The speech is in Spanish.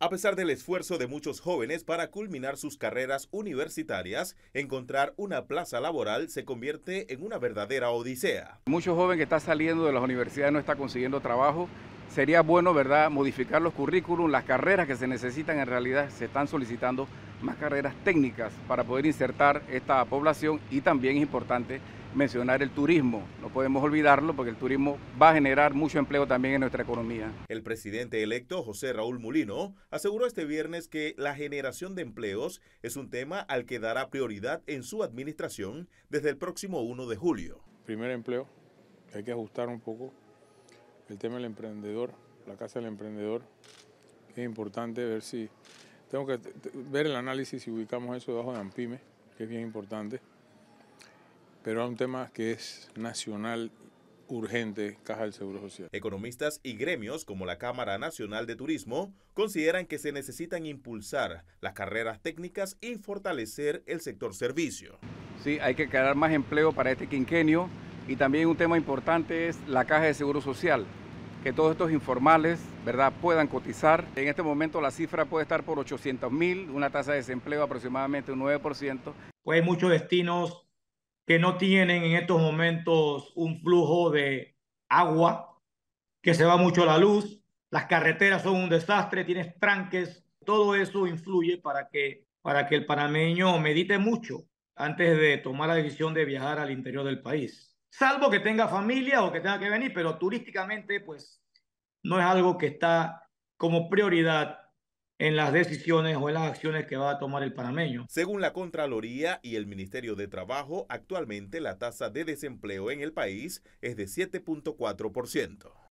A pesar del esfuerzo de muchos jóvenes para culminar sus carreras universitarias, encontrar una plaza laboral se convierte en una verdadera odisea. Muchos jóvenes que están saliendo de las universidades no están consiguiendo trabajo. Sería bueno, ¿verdad?, modificar los currículums, las carreras que se necesitan en realidad, se están solicitando más carreras técnicas para poder insertar esta población y también es importante mencionar el turismo. No podemos olvidarlo porque el turismo va a generar mucho empleo también en nuestra economía. El presidente electo José Raúl Mulino aseguró este viernes que la generación de empleos es un tema al que dará prioridad en su administración desde el próximo 1 de julio. Primer empleo, hay que ajustar un poco el tema del emprendedor, la casa del emprendedor. Es importante ver si, tengo que ver el análisis si ubicamos eso debajo de AMPIME, que es bien importante pero a un tema que es nacional urgente Caja del Seguro Social. Economistas y gremios como la Cámara Nacional de Turismo consideran que se necesitan impulsar las carreras técnicas y fortalecer el sector servicio. Sí, hay que crear más empleo para este quinquenio y también un tema importante es la Caja de Seguro Social, que todos estos informales ¿verdad? puedan cotizar. En este momento la cifra puede estar por 800 mil, una tasa de desempleo aproximadamente un 9%. Pues hay muchos destinos que no tienen en estos momentos un flujo de agua, que se va mucho la luz, las carreteras son un desastre, tienes tranques, todo eso influye para que, para que el panameño medite mucho antes de tomar la decisión de viajar al interior del país. Salvo que tenga familia o que tenga que venir, pero turísticamente pues no es algo que está como prioridad en las decisiones o en las acciones que va a tomar el panameño. Según la Contraloría y el Ministerio de Trabajo, actualmente la tasa de desempleo en el país es de 7.4%.